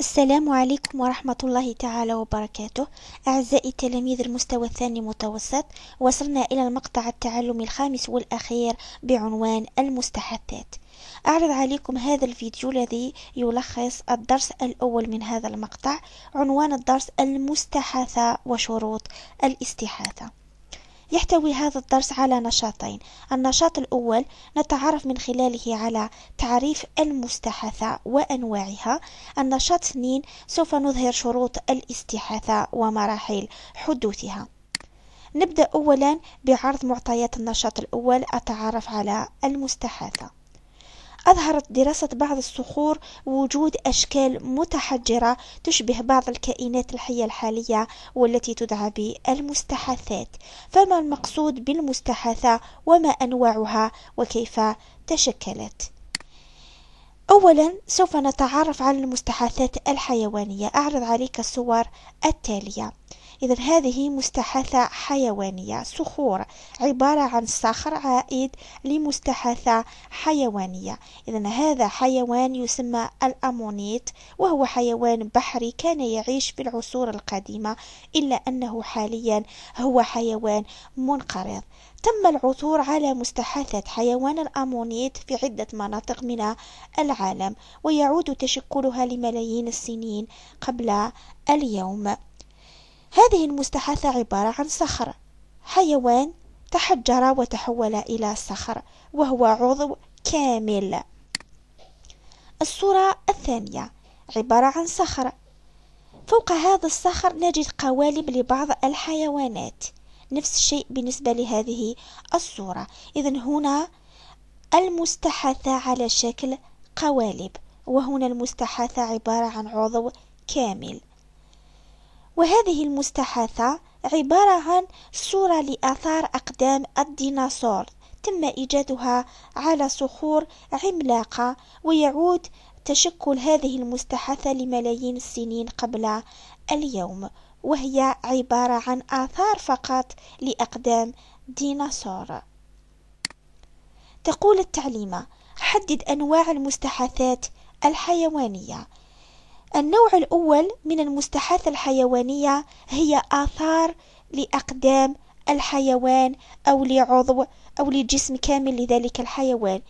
السلام عليكم ورحمة الله تعالى وبركاته أعزائي تلاميذ المستوى الثاني متوسط وصلنا إلى المقطع التعلمي الخامس والأخير بعنوان المستحثات أعرض عليكم هذا الفيديو الذي يلخص الدرس الأول من هذا المقطع عنوان الدرس المستحثة وشروط الاستحاثة يحتوي هذا الدرس على نشاطين النشاط الأول نتعرف من خلاله على تعريف المستحاثة وأنواعها النشاط اثنين سوف نظهر شروط الاستحاثة ومراحل حدوثها نبدأ أولا بعرض معطيات النشاط الأول التعرف على المستحاثة أظهرت دراسة بعض الصخور وجود أشكال متحجرة تشبه بعض الكائنات الحية الحالية والتي تدعى بالمستحاثات، فما المقصود بالمستحاثة وما أنواعها وكيف تشكلت؟ أولا سوف نتعرف على المستحاثات الحيوانية أعرض عليك الصور التالية إذا هذه مستحثة حيوانية صخور عبارة عن صخر عائد لمستحثة حيوانية إذا هذا حيوان يسمى الأمونيت وهو حيوان بحري كان يعيش في العصور القديمة إلا أنه حاليا هو حيوان منقرض تم العثور على مستحاثة حيوان الأمونيت في عدة مناطق من العالم ويعود تشكلها لملايين السنين قبل اليوم هذه المستحاثة عبارة عن صخرة حيوان تحجر وتحول إلى صخر وهو عضو كامل الصورة الثانية عبارة عن صخرة فوق هذا الصخر نجد قوالب لبعض الحيوانات نفس الشيء بالنسبة لهذه الصورة إذا هنا المستحاثة على شكل قوالب وهنا المستحاثة عبارة عن عضو كامل وهذه المستحاثة عبارة عن صورة لآثار أقدام الديناصور تم إيجادها على صخور عملاقة ويعود تشكل هذه المستحاثة لملايين السنين قبل اليوم وهي عبارة عن آثار فقط لأقدام ديناصور تقول التعليمة حدد أنواع المستحاثات الحيوانية النوع الأول من المستحاثة الحيوانية هي آثار لأقدام الحيوان أو لعضو أو لجسم كامل لذلك الحيوان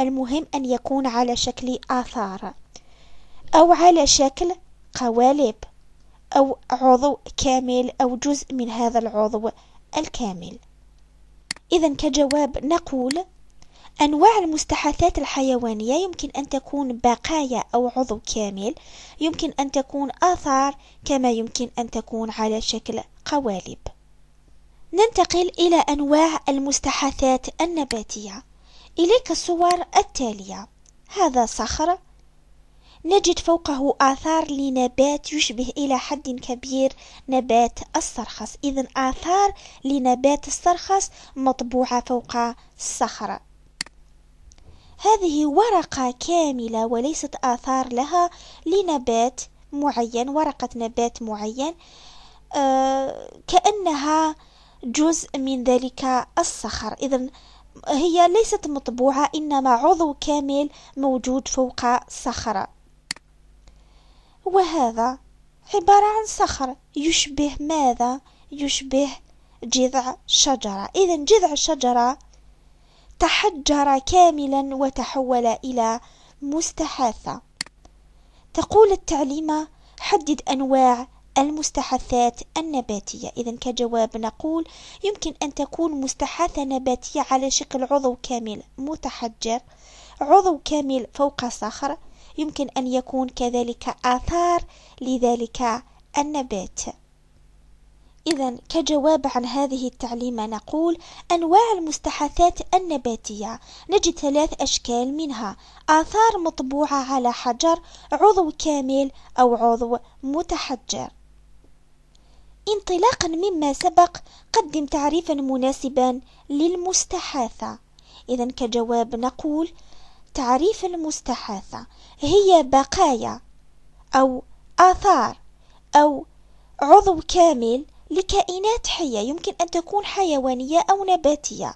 المهم أن يكون على شكل آثار أو على شكل قوالب أو عضو كامل أو جزء من هذا العضو الكامل إذا كجواب نقول أنواع المستحاثات الحيوانية يمكن أن تكون بقايا أو عضو كامل يمكن أن تكون آثار كما يمكن أن تكون على شكل قوالب ننتقل إلى أنواع المستحاثات النباتية إليك الصور التالية هذا صخر نجد فوقه آثار لنبات يشبه إلى حد كبير نبات السرخس إذا آثار لنبات السرخس مطبوعة فوق الصخرة هذه ورقة كاملة وليست آثار لها لنبات معين ورقة نبات معين آه، كأنها جزء من ذلك الصخر إذا هي ليست مطبوعة إنما عضو كامل موجود فوق صخرة وهذا عبارة عن صخر يشبه ماذا؟ يشبه جذع شجرة إذا جذع شجرة تحجر كاملا وتحول الى مستحاثه تقول التعليمه حدد انواع المستحثات النباتية إذا كجواب نقول يمكن أن تكون مستحثة نباتية على شكل عضو كامل متحجر عضو كامل فوق صخر يمكن أن يكون كذلك آثار لذلك النبات إذا كجواب عن هذه التعليمة نقول أنواع المستحاثات النباتية نجد ثلاث أشكال منها آثار مطبوعة على حجر عضو كامل أو عضو متحجر انطلاقا مما سبق قدم تعريفا مناسبا للمستحاثة إذا كجواب نقول تعريف المستحاثة هي بقايا أو آثار أو عضو كامل لكائنات حية يمكن أن تكون حيوانية أو نباتية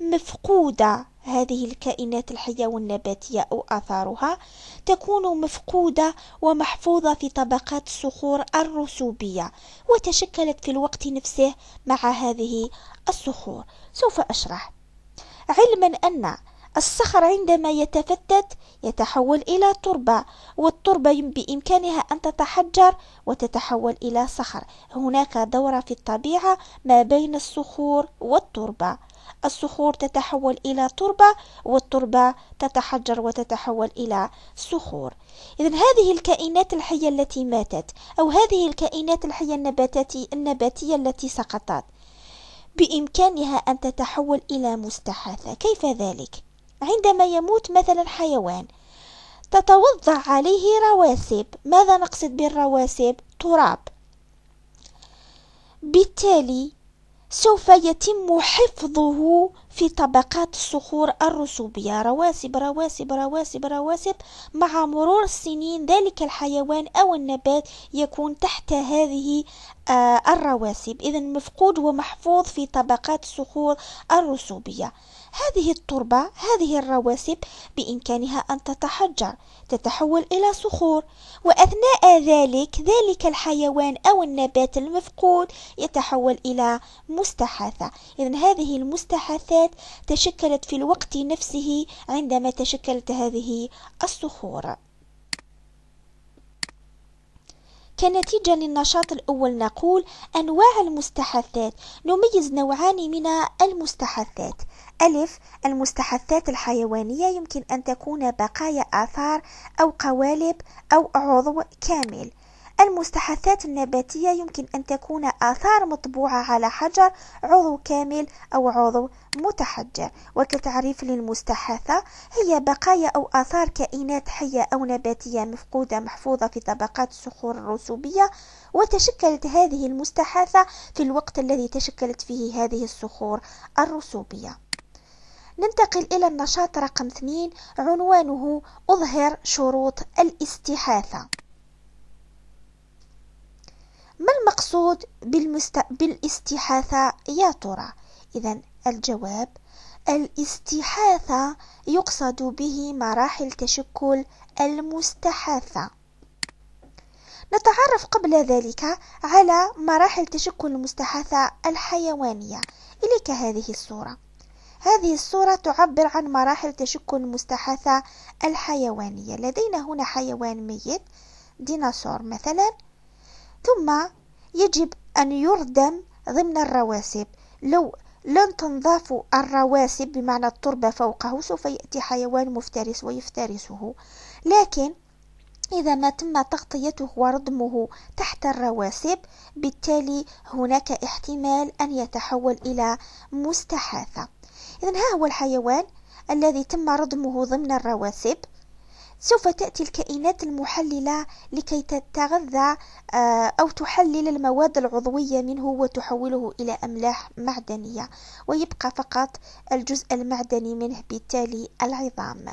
مفقودة هذه الكائنات الحية والنباتية أو آثارها تكون مفقودة ومحفوظة في طبقات الصخور الرسوبية وتشكلت في الوقت نفسه مع هذه الصخور سوف أشرح علما أن الصخر عندما يتفتت يتحول إلى تربة والتربة بإمكانها أن تتحجر وتتحول إلى صخر هناك دورة في الطبيعة ما بين الصخور والتربة الصخور تتحول إلى تربة والتربة تتحجر وتتحول إلى صخور إذا هذه الكائنات الحية التي ماتت أو هذه الكائنات الحية النباتية التي سقطت بإمكانها أن تتحول إلى مستحاثة كيف ذلك؟ عندما يموت مثلا حيوان تتوضع عليه رواسب ماذا نقصد بالرواسب تراب بالتالي سوف يتم حفظه في طبقات الصخور الرسوبية رواسب رواسب رواسب رواسب مع مرور السنين ذلك الحيوان أو النبات يكون تحت هذه آه، الرواسب إذا مفقود ومحفوظ في طبقات الصخور الرسوبية هذه التربة هذه الرواسب بإمكانها أن تتحجر تتحول إلى صخور وأثناء ذلك ذلك الحيوان أو النبات المفقود يتحول إلى مستحاثة إذا هذه المستحاثات تشكلت في الوقت نفسه عندما تشكلت هذه الصخور كنتيجة للنشاط الأول نقول أنواع المستحثات نميز نوعان من المستحثات ألف المستحثات الحيوانية يمكن أن تكون بقايا آثار أو قوالب أو عضو كامل المستحثات النباتية يمكن أن تكون آثار مطبوعة على حجر عضو كامل أو عضو متحجر وكتعريف للمستحثة هي بقايا أو آثار كائنات حية أو نباتية مفقودة محفوظة في طبقات الصخور الرسوبية وتشكلت هذه المستحثة في الوقت الذي تشكلت فيه هذه الصخور الرسوبية ننتقل إلى النشاط رقم اثنين عنوانه أظهر شروط الاستحاثة ما المقصود بالمست... بالاستحاثة يا ترى؟ إذا الجواب الاستحاثة يقصد به مراحل تشكل المستحاثة نتعرف قبل ذلك على مراحل تشكل المستحاثة الحيوانية إليك هذه الصورة هذه الصورة تعبر عن مراحل تشكل المستحاثة الحيوانية لدينا هنا حيوان ميت ديناصور مثلا ثم يجب أن يردم ضمن الرواسب لو لن تنضاف الرواسب بمعنى التربة فوقه سوف يأتي حيوان مفترس ويفترسه لكن إذا ما تم تغطيته وردمه تحت الرواسب بالتالي هناك احتمال أن يتحول إلى مستحاثة إذا ها هو الحيوان الذي تم رضمه ضمن الرواسب سوف تأتي الكائنات المحللة لكي تتغذى آه، أو تحلل المواد العضوية منه وتحوله إلى أملاح معدنية ويبقى فقط الجزء المعدني منه بالتالي العظام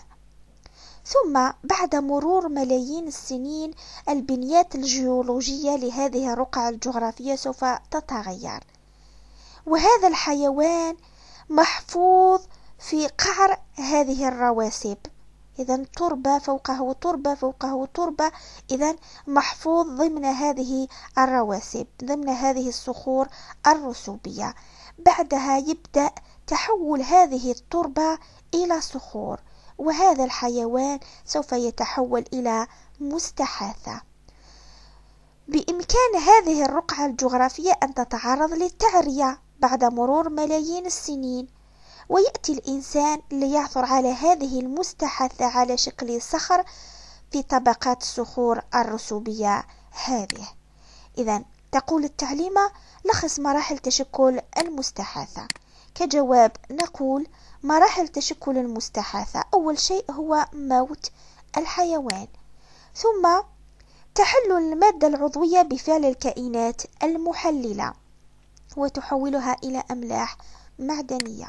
ثم بعد مرور ملايين السنين البنيات الجيولوجية لهذه الرقعة الجغرافية سوف تتغير وهذا الحيوان محفوظ في قعر هذه الرواسب إذا تربة فوقه تربة فوقه تربة إذا محفوظ ضمن هذه الرواسب ضمن هذه الصخور الرسوبية بعدها يبدأ تحول هذه التربة إلى صخور وهذا الحيوان سوف يتحول إلى مستحاثة بإمكان هذه الرقعة الجغرافية أن تتعرض للتعرية بعد مرور ملايين السنين ويأتي الإنسان ليعثر على هذه المستحثة على شكل صخر في طبقات الصخور الرسوبية هذه إذا تقول التعليمة لخص مراحل تشكل المستحاثة كجواب نقول مراحل تشكل المستحاثة أول شيء هو موت الحيوان ثم تحل المادة العضوية بفعل الكائنات المحللة وتحولها إلى أملاح معدنية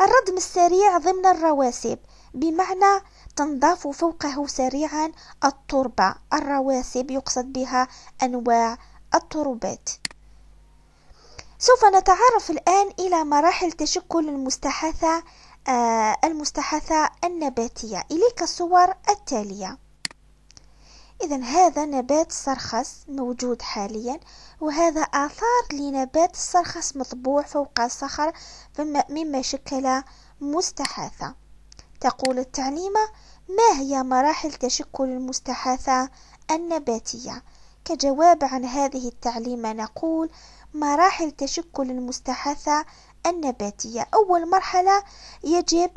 الردم السريع ضمن الرواسب بمعنى تنضاف فوقه سريعا التربة الرواسب يقصد بها أنواع التربات سوف نتعرف الآن إلى مراحل تشكل المستحثة آه، المستحثة النباتية إليك الصور التالية إذا هذا نبات سرخس موجود حاليا وهذا آثار لنبات السرخس مطبوع فوق الصخر مما شكل مستحاثة تقول التعليمة ما هي مراحل تشكل المستحاثة النباتية؟ كجواب عن هذه التعليمة نقول مراحل تشكل المستحاثة النباتية أول مرحلة يجب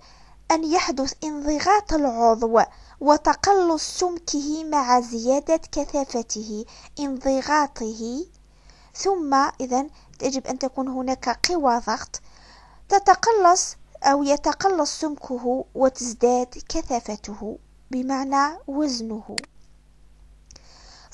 أن يحدث انضغاط العضو وتقلص سمكه مع زيادة كثافته انضغاطه ثم إذا يجب أن تكون هناك قوى ضغط تتقلص أو يتقلص سمكه وتزداد كثافته بمعنى وزنه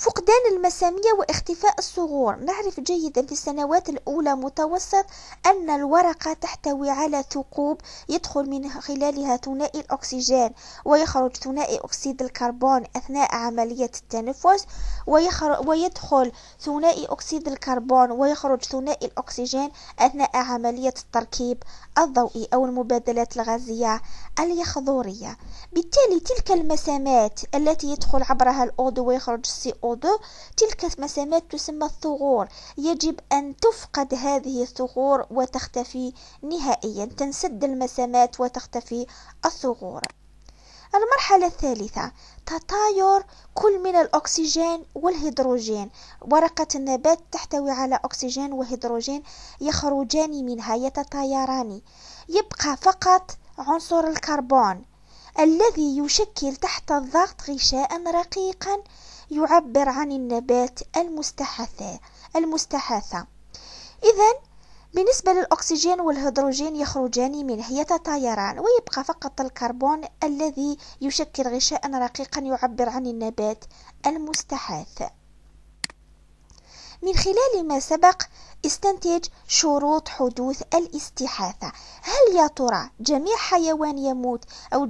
فقدان المسامية واختفاء الصغور نعرف جيدا في السنوات الأولى متوسط أن الورقة تحتوي على ثقوب يدخل من خلالها ثنائي الأكسجين ويخرج ثنائي أكسيد الكربون أثناء عملية التنفس ويدخل ثنائي أكسيد الكربون ويخرج ثنائي الأكسجين أثناء عملية التركيب الضوئي أو المبادلات الغازية اليخضورية بالتالي تلك المسامات التي يدخل عبرها الأوض ويخرج السي الموضوع تلك المسامات تسمى الثغور يجب أن تفقد هذه الثغور وتختفي نهائيا تنسد المسامات وتختفي الثغور المرحلة الثالثة تطاير كل من الأكسجين والهيدروجين ورقة النبات تحتوي على أكسجين وهيدروجين يخرجان منها يتطايران يبقى فقط عنصر الكربون الذي يشكل تحت الضغط غشاء رقيقا يعبر عن النبات المستحثة المستحاثة إذا بالنسبة للأكسجين والهيدروجين يخرجان منه يتطايران ويبقى فقط الكربون الذي يشكل غشاء رقيقا يعبر عن النبات المستحاث من خلال ما سبق استنتج شروط حدوث الاستحاثة هل يا ترى جميع حيوان يموت أو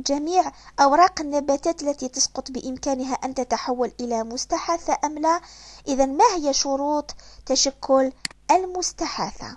جميع أوراق النباتات التي تسقط بإمكانها أن تتحول إلى مستحاثة أم لا إذا ما هي شروط تشكل المستحاثة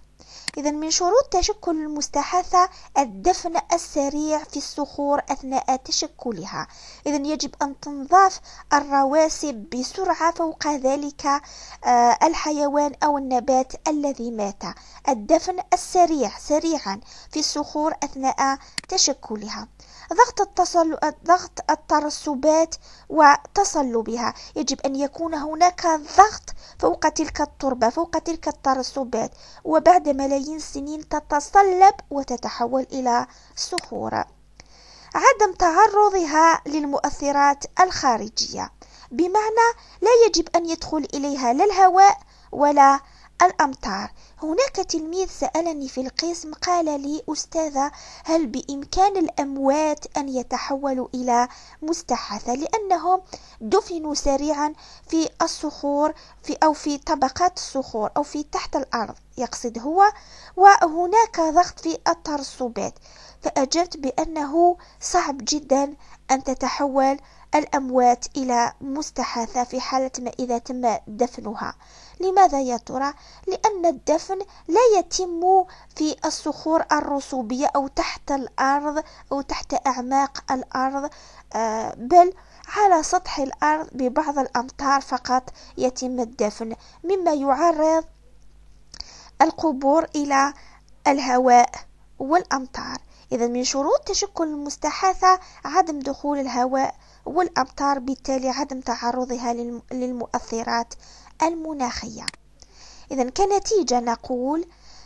إذا من شروط تشكل المستحثة الدفن السريع في الصخور أثناء تشكلها إذا يجب أن تنضاف الرواسب بسرعة فوق ذلك آه، الحيوان أو النبات الذي مات الدفن السريع سريعا في الصخور أثناء تشكلها ضغط, التصل... ضغط الترسبات وتصلبها يجب أن يكون هناك ضغط فوق تلك التربة فوق تلك الترسبات وبعد ملايين السنين تتصلب وتتحول إلى صخور عدم تعرضها للمؤثرات الخارجية بمعنى لا يجب أن يدخل إليها لا الهواء ولا الأمطار هناك تلميذ سألني في القسم قال لي أستاذة هل بإمكان الأموات أن يتحولوا إلى مستحثة لأنهم دفنوا سريعا في الصخور في أو في طبقات الصخور أو في تحت الأرض يقصد هو وهناك ضغط في الترسبات فأجبت بأنه صعب جدا أن تتحول الأموات إلى مستحثة في حالة ما إذا تم دفنها لماذا يا ترى؟ لأن الدفن لا يتم في الصخور الرسوبية أو تحت الأرض أو تحت أعماق الأرض آه، بل على سطح الأرض ببعض الأمتار فقط يتم الدفن مما يعرض القبور إلى الهواء والأمطار إذا من شروط تشكل المستحاثة عدم دخول الهواء والأمطار بالتالي عدم تعرضها للمؤثرات المناخية إذا كنتيجة نقول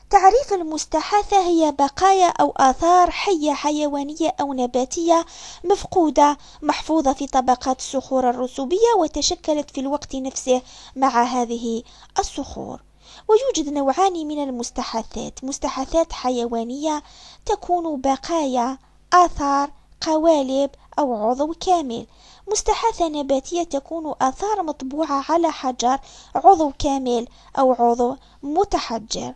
تعريف المستحاثة هي بقايا أو آثار حية حيوانية أو نباتية مفقودة محفوظة في طبقات الصخور الرسوبية وتشكلت في الوقت نفسه مع هذه الصخور ويوجد نوعان من المستحاثات مستحاثات حيوانية تكون بقايا آثار قوالب أو عضو كامل مستحاثة نباتية تكون آثار مطبوعة على حجر عضو كامل أو عضو متحجر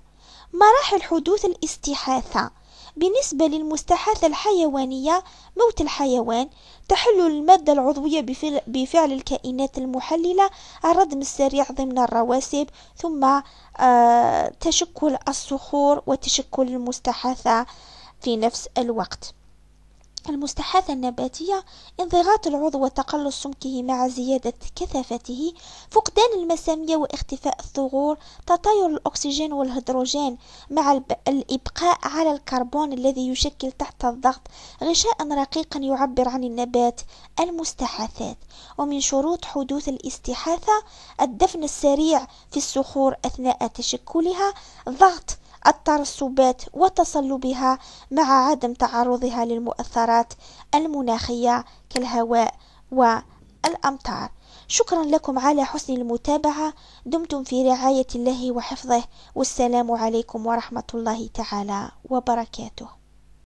مراحل حدوث الاستحاثة بالنسبة للمستحاثة الحيوانية موت الحيوان تحل المادة العضوية بفعل الكائنات المحللة الردم السريع ضمن الرواسب ثم آه، تشكل الصخور وتشكل المستحاثة في نفس الوقت المستحاثة النباتية انضغاط العضو وتقلص سمكه مع زيادة كثافته فقدان المسامية واختفاء الثغور تطاير الأكسجين والهيدروجين مع الإبقاء على الكربون الذي يشكل تحت الضغط غشاء رقيقا يعبر عن النبات المستحاثات ومن شروط حدوث الاستحاثة الدفن السريع في الصخور أثناء تشكلها ضغط الترسبات وتصلبها مع عدم تعرضها للمؤثرات المناخية كالهواء والأمطار شكرا لكم على حسن المتابعة دمتم في رعاية الله وحفظه والسلام عليكم ورحمة الله تعالى وبركاته